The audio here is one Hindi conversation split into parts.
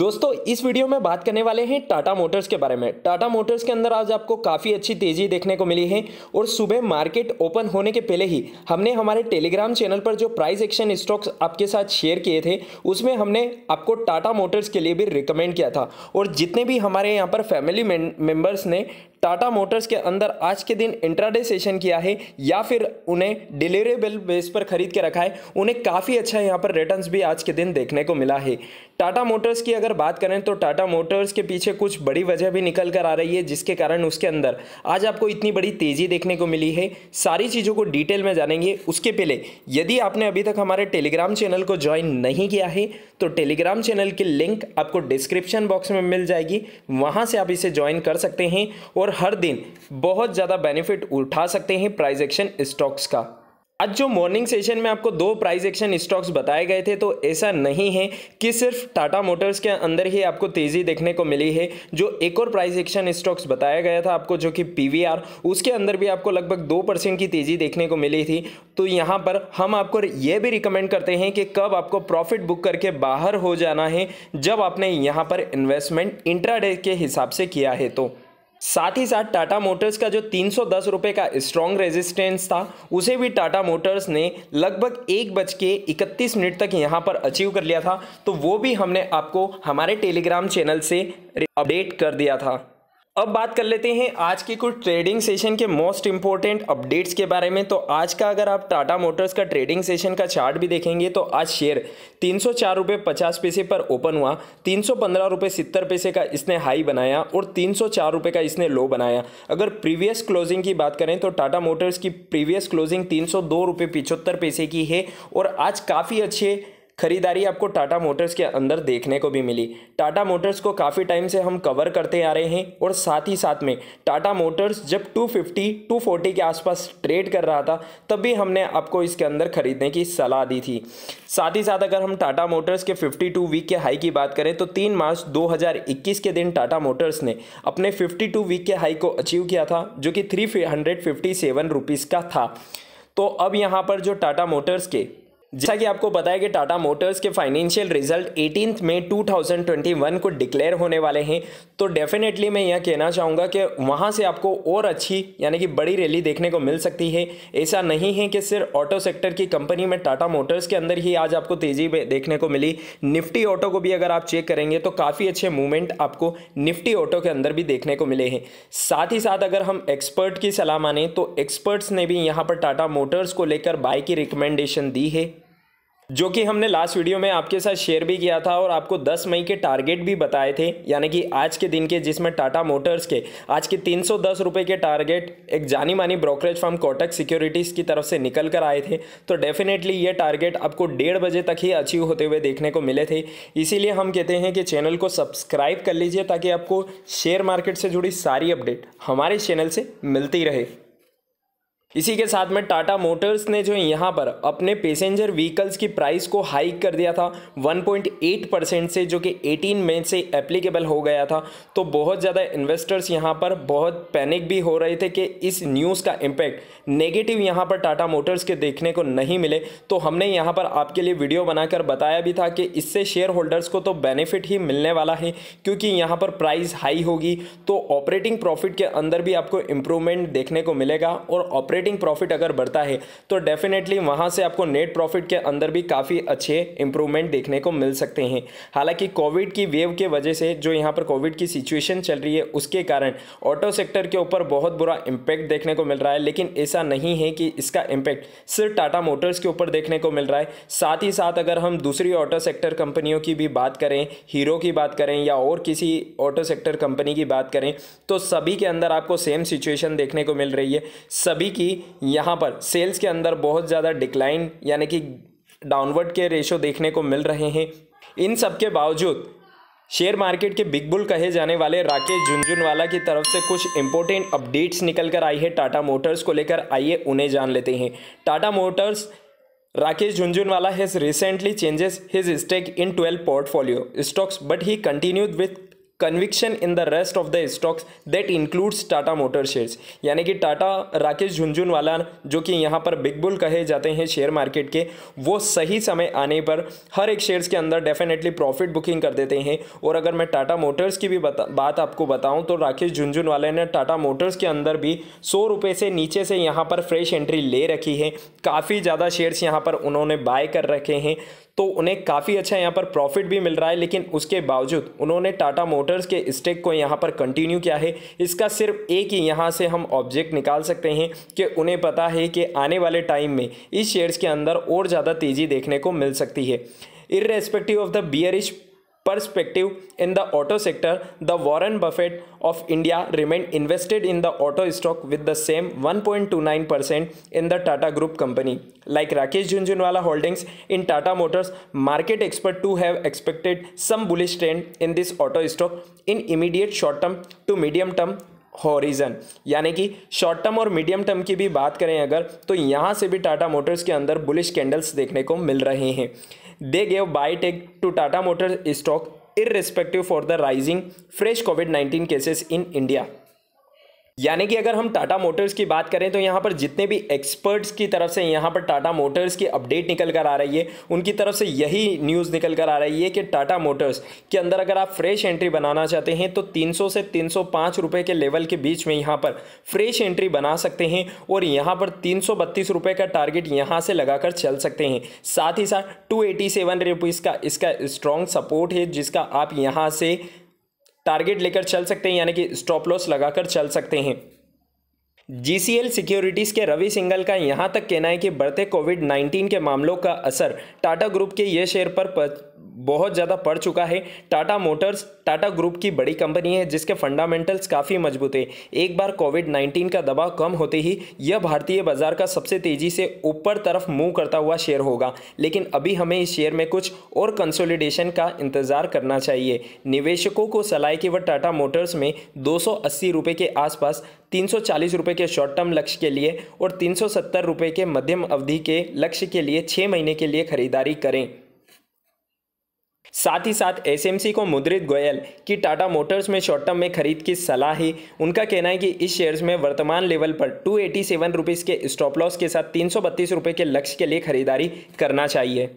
दोस्तों इस वीडियो में बात करने वाले हैं टाटा मोटर्स के बारे में टाटा मोटर्स के अंदर आज आपको काफ़ी अच्छी तेज़ी देखने को मिली है और सुबह मार्केट ओपन होने के पहले ही हमने हमारे टेलीग्राम चैनल पर जो प्राइस एक्शन स्टॉक्स आपके साथ शेयर किए थे उसमें हमने आपको टाटा मोटर्स के लिए भी रिकमेंड किया था और जितने भी हमारे यहाँ पर फैमिली मेम्बर्स ने टाटा मोटर्स के अंदर आज के दिन इंट्राडे सेशन किया है या फिर उन्हें डिलीवरेबल बेस पर खरीद के रखा है उन्हें काफ़ी अच्छा यहाँ पर रिटर्न्स भी आज के दिन देखने को मिला है टाटा मोटर्स की अगर बात करें तो टाटा मोटर्स के पीछे कुछ बड़ी वजह भी निकल कर आ रही है जिसके कारण उसके अंदर आज आपको इतनी बड़ी तेज़ी देखने को मिली है सारी चीज़ों को डिटेल में जानेंगे उसके पहले यदि आपने अभी तक हमारे टेलीग्राम चैनल को ज्वाइन नहीं किया है तो टेलीग्राम चैनल की लिंक आपको डिस्क्रिप्शन बॉक्स में मिल जाएगी वहाँ से आप इसे ज्वाइन कर सकते हैं और हर दिन बहुत ज़्यादा बेनिफिट उठा सकते हैं प्राइज एक्शन स्टॉक्स का आज जो मॉर्निंग सेशन में आपको दो प्राइज एक्शन स्टॉक्स बताए गए थे तो ऐसा नहीं है कि सिर्फ टाटा मोटर्स के अंदर ही आपको तेज़ी देखने को मिली है जो एक और प्राइज एक्शन स्टॉक्स बताया गया था आपको जो कि पी उसके अंदर भी आपको लगभग दो परसेंट की तेज़ी देखने को मिली थी तो यहाँ पर हम आपको ये भी रिकमेंड करते हैं कि कब आपको प्रॉफिट बुक करके बाहर हो जाना है जब आपने यहाँ पर इन्वेस्टमेंट इंट्राडे के हिसाब से किया है तो साथ ही साथ टाटा मोटर्स का जो तीन सौ का स्ट्रॉन्ग रेजिस्टेंस था उसे भी टाटा मोटर्स ने लगभग एक बज के इकतीस मिनट तक यहाँ पर अचीव कर लिया था तो वो भी हमने आपको हमारे टेलीग्राम चैनल से अपडेट कर दिया था अब बात कर लेते हैं आज के कुछ ट्रेडिंग सेशन के मोस्ट इंपॉर्टेंट अपडेट्स के बारे में तो आज का अगर आप टाटा मोटर्स का ट्रेडिंग सेशन का चार्ट भी देखेंगे तो आज शेयर तीन सौ चार रुपये पचास पैसे पर ओपन हुआ तीन सौ पंद्रह रुपये सितर पैसे का इसने हाई बनाया और तीन सौ चार रुपये का इसने लो बनाया अगर प्रीवियस क्लोजिंग की बात करें तो टाटा मोटर्स की प्रीवियस क्लोजिंग तीन सौ दो रुपये पिचहत्तर पैसे की है और आज काफ़ी अच्छे खरीदारी आपको टाटा मोटर्स के अंदर देखने को भी मिली टाटा मोटर्स को काफ़ी टाइम से हम कवर करते आ रहे हैं और साथ ही साथ में टाटा मोटर्स जब 250 240 के आसपास ट्रेड कर रहा था तब भी हमने आपको इसके अंदर खरीदने की सलाह दी थी साथ ही साथ अगर हम टाटा मोटर्स के 52 वीक के हाई की बात करें तो तीन मार्च 2021 के दिन टाटा मोटर्स ने अपने 52 वीक के हाई को अचीव किया था जो कि थ्री हंड्रेड का था तो अब यहाँ पर जो टाटा मोटर्स के जैसा कि आपको पता है कि टाटा मोटर्स के फाइनेंशियल रिजल्ट एटीन में 2021 को डिक्लेयर होने वाले हैं तो डेफिनेटली मैं यह कहना चाहूँगा कि वहाँ से आपको और अच्छी यानी कि बड़ी रैली देखने को मिल सकती है ऐसा नहीं है कि सिर्फ ऑटो सेक्टर की कंपनी में टाटा मोटर्स के अंदर ही आज आपको तेज़ी देखने को मिली निफ्टी ऑटो को भी अगर आप चेक करेंगे तो काफ़ी अच्छे मूवमेंट आपको निफ्टी ऑटो के अंदर भी देखने को मिले हैं साथ ही साथ अगर हम एक्सपर्ट की सलाह माने तो एक्सपर्ट्स ने भी यहाँ पर टाटा मोटर्स को लेकर बाय की रिकमेंडेशन दी है जो कि हमने लास्ट वीडियो में आपके साथ शेयर भी किया था और आपको 10 मई के टारगेट भी बताए थे यानी कि आज के दिन के जिसमें टाटा मोटर्स के आज के तीन सौ के टारगेट एक जानी मानी ब्रोकरेज फॉर्म कोटक सिक्योरिटीज़ की तरफ से निकल कर आए थे तो डेफिनेटली ये टारगेट आपको डेढ़ बजे तक ही अचीव होते हुए देखने को मिले थे इसीलिए हम कहते हैं कि चैनल को सब्सक्राइब कर लीजिए ताकि आपको शेयर मार्केट से जुड़ी सारी अपडेट हमारे चैनल से मिलती रहे इसी के साथ में टाटा मोटर्स ने जो यहाँ पर अपने पैसेंजर व्हीकल्स की प्राइस को हाइक कर दिया था 1.8 परसेंट से जो कि 18 मई से एप्लीकेबल हो गया था तो बहुत ज़्यादा इन्वेस्टर्स यहाँ पर बहुत पैनिक भी हो रहे थे कि इस न्यूज़ का इम्पैक्ट नेगेटिव यहाँ पर टाटा मोटर्स के देखने को नहीं मिले तो हमने यहाँ पर आपके लिए वीडियो बनाकर बताया भी था कि इससे शेयर होल्डर्स को तो बेनिफिट ही मिलने वाला है क्योंकि यहाँ पर प्राइस हाई होगी तो ऑपरेटिंग प्रॉफिट के अंदर भी आपको इम्प्रूवमेंट देखने को मिलेगा और ऑपरेट ऑपरेटिंग प्रॉफिट अगर बढ़ता है तो डेफिनेटली वहाँ से आपको नेट प्रॉफिट के अंदर भी काफ़ी अच्छे इंप्रूवमेंट देखने को मिल सकते हैं हालांकि कोविड की वेव के वजह से जो यहाँ पर कोविड की सिचुएशन चल रही है उसके कारण ऑटो सेक्टर के ऊपर बहुत बुरा इम्पैक्ट देखने को मिल रहा है लेकिन ऐसा नहीं है कि इसका इम्पैक्ट सिर्फ टाटा मोटर्स के ऊपर देखने को मिल रहा है साथ ही साथ अगर हम दूसरी ऑटो सेक्टर कंपनियों की भी बात करें हीरो की बात करें या और किसी ऑटो सेक्टर कंपनी की बात करें तो सभी के अंदर आपको सेम सिचुएशन देखने को मिल रही है सभी की यहाँ पर सेल्स के अंदर बहुत ज़्यादा डिक्लाइन यानी कि डाउनवर्ड के रेशो देखने को मिल रहे हैं इन सब के बावजूद शेयर मार्केट के बिग बुल कहे जाने वाले राकेश झुंझुनवाला की तरफ से कुछ इंपॉर्टेंट अपडेट्स निकल कर आई है टाटा मोटर्स को लेकर आइए उन्हें जान लेते हैं Tata motors Rakesh Jhunjhunwala has recently changes his stake in twelve portfolio stocks but he continued with conviction in the rest of the stocks that includes Tata motor shares यानी कि टाटा राकेश झुंझुनवाला जो कि यहाँ पर बिग बुल कहे जाते हैं शेयर मार्केट के वो सही समय आने पर हर एक शेयर्स के अंदर डेफिनेटली प्रॉफिट बुकिंग कर देते हैं और अगर मैं टाटा मोटर्स की भी बता, बात आपको बताऊँ तो राकेश झुंझुनवाला ने टाटा मोटर्स के अंदर भी सौ रुपये से नीचे से यहाँ पर फ्रेश एंट्री ले रखी है काफ़ी ज़्यादा शेयर्स यहाँ पर उन्होंने बाय कर रखे हैं तो उन्हें काफ़ी अच्छा यहाँ पर प्रॉफिट भी मिल रहा है लेकिन उसके बावजूद उन्होंने टाटा मोटर्स के स्टेक को यहाँ पर कंटिन्यू किया है इसका सिर्फ एक ही यहाँ से हम ऑब्जेक्ट निकाल सकते हैं कि उन्हें पता है कि आने वाले टाइम में इस शेयर्स के अंदर और ज़्यादा तेज़ी देखने को मिल सकती है irrespective of the bearish perspective in the auto sector, the Warren Buffett of India remained invested in the auto stock with the same 1.29% in the Tata Group company. Like Rakesh Junjunwala Holdings in Tata Motors, market expert too have expected some bullish trend in this auto stock in immediate short term to medium term horizon यानी कि शॉर्ट टर्म और मीडियम टर्म की भी बात करें अगर तो यहाँ से भी टाटा मोटर्स के अंदर बुलिश कैंडल्स देखने को मिल रहे हैं they gave buy tech to Tata Motors stock irrespective for the rising fresh COVID-19 cases in India. यानी कि अगर हम टाटा मोटर्स की बात करें तो यहाँ पर जितने भी एक्सपर्ट्स की तरफ से यहाँ पर टाटा मोटर्स की अपडेट निकल कर आ रही है उनकी तरफ से यही न्यूज़ निकल कर आ रही है कि टाटा मोटर्स के अंदर अगर आप फ्रेश एंट्री बनाना चाहते हैं तो 300 से 305 रुपए के लेवल के बीच में यहाँ पर फ्रेश एंट्री बना सकते हैं और यहाँ पर तीन सौ का टारगेट यहाँ से लगा चल सकते हैं साथ ही साथ टू एटी का इसका स्ट्रॉन्ग सपोर्ट है जिसका आप यहाँ से टारगेट लेकर चल सकते हैं यानी कि स्टॉप लॉस लगाकर चल सकते हैं जीसीएल सिक्योरिटीज़ के रवि सिंगल का यहाँ तक कहना है कि बढ़ते कोविड 19 के मामलों का असर टाटा ग्रुप के ये शेयर पर बहुत ज़्यादा पड़ चुका है टाटा मोटर्स टाटा ग्रुप की बड़ी कंपनी है जिसके फंडामेंटल्स काफ़ी मजबूत है एक बार कोविड 19 का दबाव कम होते ही यह भारतीय बाजार का सबसे तेज़ी से ऊपर तरफ मूव करता हुआ शेयर होगा लेकिन अभी हमें इस शेयर में कुछ और कंसोलिडेशन का इंतज़ार करना चाहिए निवेशकों को सलाह कि वह टाटा मोटर्स में दो सौ के आसपास तीन सौ के शॉर्ट टर्म लक्ष्य के लिए और तीन सौ के मध्यम अवधि के लक्ष्य के लिए छः महीने के लिए खरीदारी करें साथ ही साथ एसएमसी को मुद्रित गोयल की टाटा मोटर्स में शॉर्ट टर्म में खरीद की सलाह है उनका कहना है कि इस शेयर्स में वर्तमान लेवल पर टू एटी के स्टॉप लॉस के साथ तीन सौ के लक्ष्य के लिए खरीदारी करना चाहिए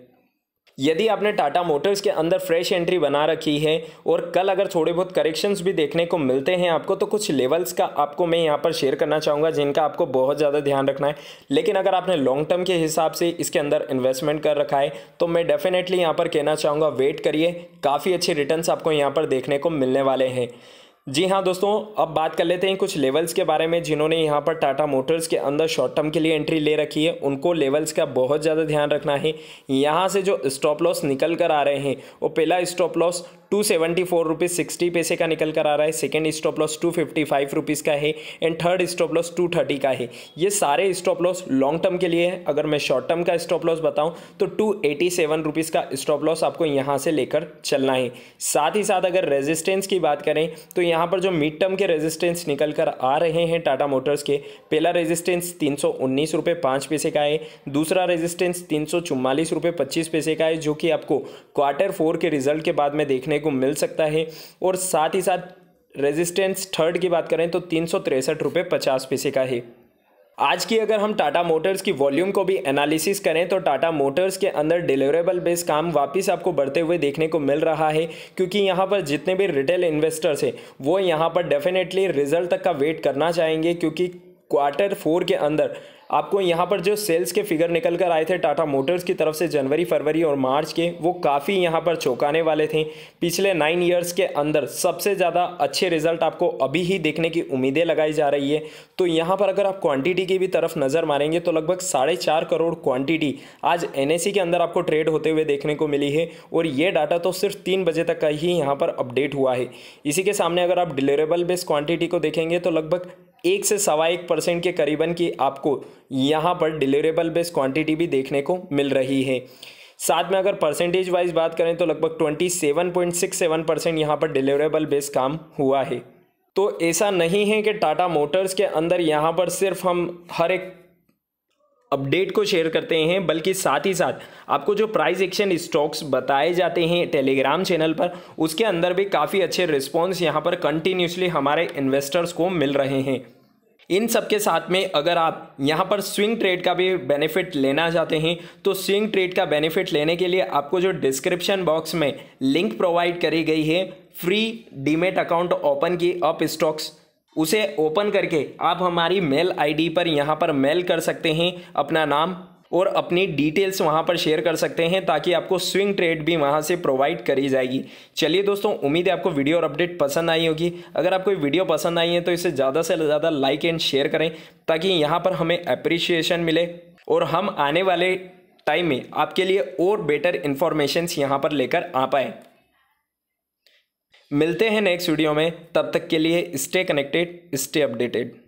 यदि आपने टाटा मोटर्स के अंदर फ्रेश एंट्री बना रखी है और कल अगर थोड़े बहुत करेक्शंस भी देखने को मिलते हैं आपको तो कुछ लेवल्स का आपको मैं यहाँ पर शेयर करना चाहूँगा जिनका आपको बहुत ज़्यादा ध्यान रखना है लेकिन अगर आपने लॉन्ग टर्म के हिसाब से इसके अंदर इन्वेस्टमेंट कर रखा है तो मैं डेफिनेटली यहाँ पर कहना चाहूँगा वेट करिए काफ़ी अच्छे रिटर्न आपको यहाँ पर देखने को मिलने वाले हैं जी हाँ दोस्तों अब बात कर लेते हैं कुछ लेवल्स के बारे में जिन्होंने यहाँ पर टाटा मोटर्स के अंदर शॉर्ट टर्म के लिए एंट्री ले रखी है उनको लेवल्स का बहुत ज़्यादा ध्यान रखना है यहाँ से जो स्टॉप लॉस निकल कर आ रहे हैं वो पहला stop loss two seventy four rupees sixty पैसे का निकल कर आ रहा है second stop loss two fifty five rupees का है and third stop loss two thirty का है ये सारे स्टॉप लॉस लॉन्ग टर्म के लिए है अगर मैं शॉर्ट टर्म का स्टॉप लॉस बताऊँ तो टू एटी सेवन रुपीज़ का स्टॉप लॉस आपको यहाँ से लेकर चलना है साथ ही साथ अगर रेजिस्टेंस की बात करें तो यहाँ पर जो मिड टर्म के रेजिस्टेंस निकल कर आ रहे हैं टाटा मोटर्स के पहला रेजिस्टेंस तीन सौ उन्नीस रुपये पाँच पैसे का है दूसरा रेजिस्टेंस तीन सौ चुम्वालीस रुपये पच्चीस पैसे का है जो कि आपको क्वार्टर फोर के रिजल्ट के बाद में देखने को मिल सकता है और साथ ही साथ रेजिस्टेंस थर्ड की बात करें तो तीन सौ तिरसठ रुपये पचास पैसे का है आज की अगर हम टाटा मोटर्स की वॉल्यूम को भी एनालिसिस करें तो टाटा मोटर्स के अंदर डिलीवरेबल बेस काम वापस आपको बढ़ते हुए देखने को मिल रहा है क्योंकि यहाँ पर जितने भी रिटेल इन्वेस्टर्स हैं वो यहाँ पर डेफिनेटली रिजल्ट तक का वेट करना चाहेंगे क्योंकि क्वार्टर फोर के अंदर आपको यहाँ पर जो सेल्स के फिगर निकल कर आए थे टाटा मोटर्स की तरफ से जनवरी फरवरी और मार्च के वो काफ़ी यहाँ पर चौंकाने वाले थे पिछले नाइन ईयर्स के अंदर सबसे ज़्यादा अच्छे रिजल्ट आपको अभी ही देखने की उम्मीदें लगाई जा रही है तो यहाँ पर अगर आप क्वांटिटी की भी तरफ नज़र मारेंगे तो लगभग साढ़े चार करोड़ क्वान्टिटी आज एन के अंदर आपको ट्रेड होते हुए देखने को मिली है और ये डाटा तो सिर्फ तीन बजे तक का ही यहाँ पर अपडेट हुआ है इसी के सामने अगर आप डिलेवरेबल बेस क्वान्टिटी को देखेंगे तो लगभग एक से सवा एक परसेंट के करीबन की आपको यहाँ पर डिलीवरेबल बेस क्वांटिटी भी देखने को मिल रही है साथ में अगर परसेंटेज वाइज बात करें तो लगभग twenty seven point six seven percent यहाँ पर डिलीवरेबल बेस काम हुआ है तो ऐसा नहीं है कि टाटा मोटर्स के अंदर यहाँ पर सिर्फ हम हर एक अपडेट को शेयर करते हैं बल्कि साथ ही साथ आपको जो प्राइस एक्शन स्टॉक्स बताए जाते हैं टेलीग्राम चैनल पर उसके अंदर भी काफ़ी अच्छे रिस्पॉन्स यहाँ पर कंटिन्यूसली हमारे इन्वेस्टर्स को मिल रहे हैं इन सब के साथ में अगर आप यहाँ पर स्विंग ट्रेड का भी बेनिफिट लेना चाहते हैं तो स्विंग ट्रेड का बेनिफिट लेने के लिए आपको जो डिस्क्रिप्शन बॉक्स में लिंक प्रोवाइड करी गई है फ्री डीमेट अकाउंट ओपन की अप स्टॉक्स उसे ओपन करके आप हमारी मेल आईडी पर यहाँ पर मेल कर सकते हैं अपना नाम और अपनी डिटेल्स वहाँ पर शेयर कर सकते हैं ताकि आपको स्विंग ट्रेड भी वहाँ से प्रोवाइड करी जाएगी चलिए दोस्तों उम्मीद है आपको वीडियो और अपडेट पसंद आई होगी अगर आपको वीडियो पसंद आई है तो इसे ज़्यादा से ज़्यादा लाइक एंड शेयर करें ताकि यहाँ पर हमें अप्रिशिएशन मिले और हम आने वाले टाइम में आपके लिए और बेटर इन्फॉर्मेशन यहाँ पर लेकर आ पाए मिलते हैं नेक्स्ट वीडियो में तब तक के लिए स्टे कनेक्टेड स्टे अपडेटेड